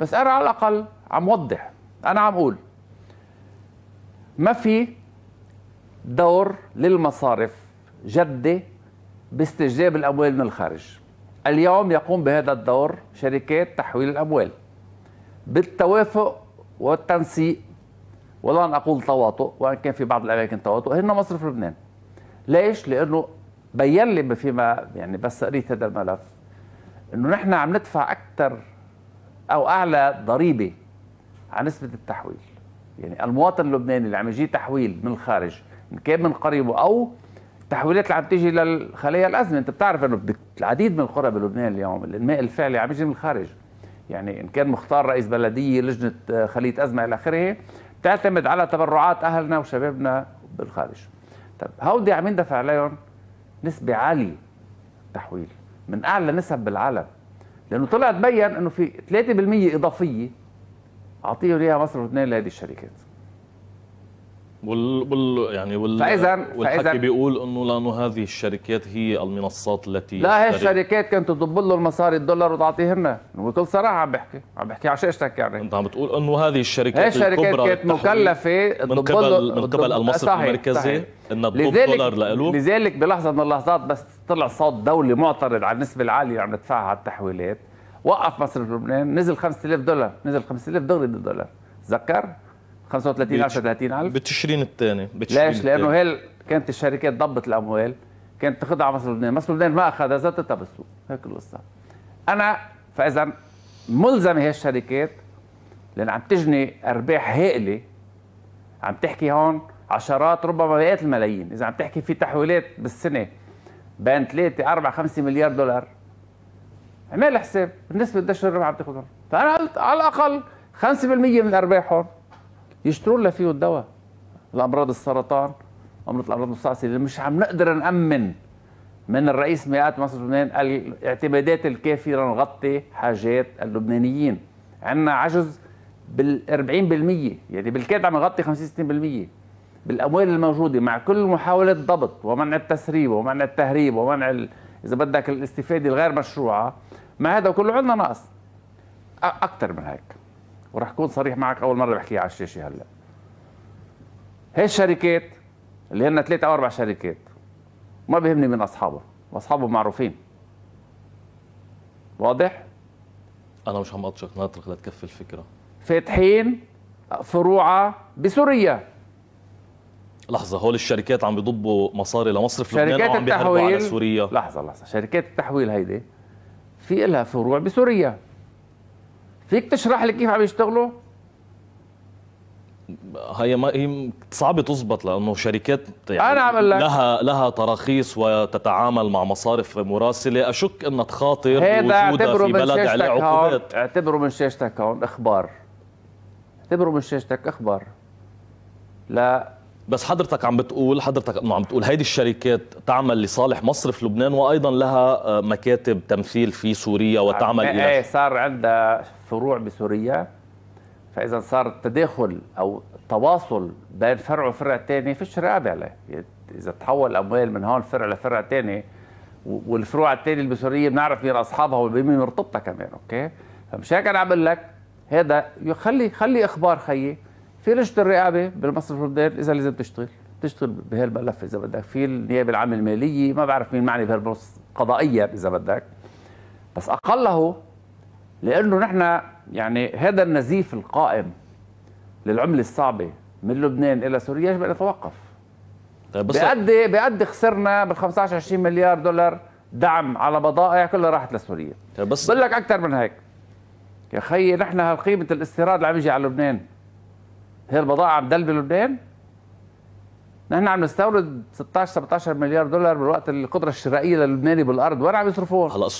بس انا على الاقل عم وضح انا عم اقول ما في دور للمصارف جده باستجلاب الاموال من الخارج اليوم يقوم بهذا الدور شركات تحويل الاموال بالتوافق والتنسيق ولن اقول تواطؤ وان كان في بعض الاماكن تواطؤ هن مصرف لبنان ليش لانه بين لي فيما يعني بس قريت هذا الملف انه نحن عم ندفع اكثر او اعلى ضريبه على نسبه التحويل يعني المواطن اللبناني اللي عم يجي تحويل من الخارج ان كان من قريبه او التحويلات اللي عم تيجي للخلايا الازمه انت بتعرف انه العديد من القرى بلبنان اليوم الماء الفعلي عم يجي من الخارج يعني ان كان مختار رئيس بلديه لجنه آه، خليه ازمه الى اخره بتعتمد على تبرعات اهلنا وشبابنا بالخارج طب هودي عم يندفع عليهم نسبه عاليه التحويل من اعلى نسب بالعالم لانه طلع تبين انه في 3% اضافيه اعطيه ليها مصر ولبنان لهذه الشركات وال, وال يعني وال فاذا والحكي بيقول انه لانه هذه الشركات هي المنصات التي لا هي الشركات كانت تضب له المصاري الدولار وتعطيهن بكل صراحه عم بحكي عم بحكي على شاشتك يعني انت عم بتقول انه هذه الشركات هي الشركات كانت مكلفه من قبل من قبل المصرف المركزي انها تضب دولار لإله لذلك بلحظه من اللحظات بس طلع صوت دولي معترض على النسبه العاليه اللي عم ندفعها على التحويلات وقف مصرف لبنان نزل 5000 دولار نزل 5000 دغري بالدولار تذكر 35 10 30000 بتشرين الثاني بتشرين ليش؟ لانه هي كانت الشركات ضبط الاموال كانت تاخذها على مصر لبنان، مصر لبنان ما اخذها زادتها بالسوق، هيك القصه. انا فاذا ملزمه هي الشركات لان عم تجني ارباح هائله عم تحكي هون عشرات ربما مئات الملايين، اذا عم تحكي في تحويلات بالسنه بين 3 4 5 مليار دولار اعمل حساب بالنسبه للدش الربح عم تاخذهم، فانا قلت على الاقل 5% من ارباحهم يشتروا لنا فيه الدواء الامراض السرطان امراض الامراض المستعصيه اللي مش عم نقدر نامن من الرئيس مئات مصر لبنان الاعتمادات الكافيه لنغطي حاجات اللبنانيين عندنا عجز بال 40% يعني بالكاد عم نغطي 50 60% بالاموال الموجوده مع كل محاوله ضبط ومنع التسريب ومنع التهريب ومنع ال... اذا بدك الاستفاده الغير مشروعه مع هذا كله عندنا نقص اكثر من هيك وراح اكون صريح معك اول مره بحكيها على الشاشه هلا هي الشركات اللي هن ثلاث او اربع شركات ما بيهمني من اصحابها واصحابه معروفين واضح انا مش عم اطشك ناطرك لتكفي الفكره فاتحين فروعها بسوريا لحظه هول الشركات عم بيضبوا مصاري لمصرف لبنان وعم بيهربوا على سوريا لحظه لحظه شركات التحويل هيدي في لها فروع بسوريا فيك تشرح لي كيف عم يشتغلوا؟ هي ما هي صعبة تزبط لأنه شركات يعني أنا عم لها لها تراخيص وتتعامل مع مصارف مراسلة أشك أنها تخاطر وجودها في بلد عليه عقوبات اعتبره من شاشتك هون إخبار اعتبره من شاشتك إخبار لا بس حضرتك عم بتقول حضرتك انه عم بتقول هيدي الشركات تعمل لصالح مصرف لبنان وايضا لها آه، مكاتب تمثيل في سوريا آه، وتعمل إيه، الى ايه صار عندها فروع بسوريا فاذا صار التداخل او التواصل بين فرع وفرع ثاني فيش رقابه عليه يعني اذا تحول اموال من هون فرع لفرع ثاني والفروع الثانيه اللي بسوريا بنعرف مين اصحابها وبمين مرتبطه كمان اوكي فمش هيك انا عم لك هذا يخلي خلي اخبار خيي في لجنه الرقابه بالمصرف والبدايل اذا لازم تشتغل تشتغل بهالملف اذا بدك في النيابه العامه الماليه ما بعرف مين معني بهالبوست قضائيا اذا بدك بس اقله لانه نحن يعني هذا النزيف القائم للعمله الصعبه من لبنان الى سوريا يجب ان يتوقف طيب بس بيأدي بيأدي خسرنا بال 15 20 مليار دولار دعم على بضائع كلها راحت لسوريا طيب بقول لك اكثر من هيك يا خيي نحن هالقيمه الاستيراد اللي عم يجي على لبنان هي البضائع عبد بلبنان نحن عم نستورد 16 17 مليار دولار بالوقت القدره الشرائيه للبناني بالارض وين عم يصرفوها؟ هلا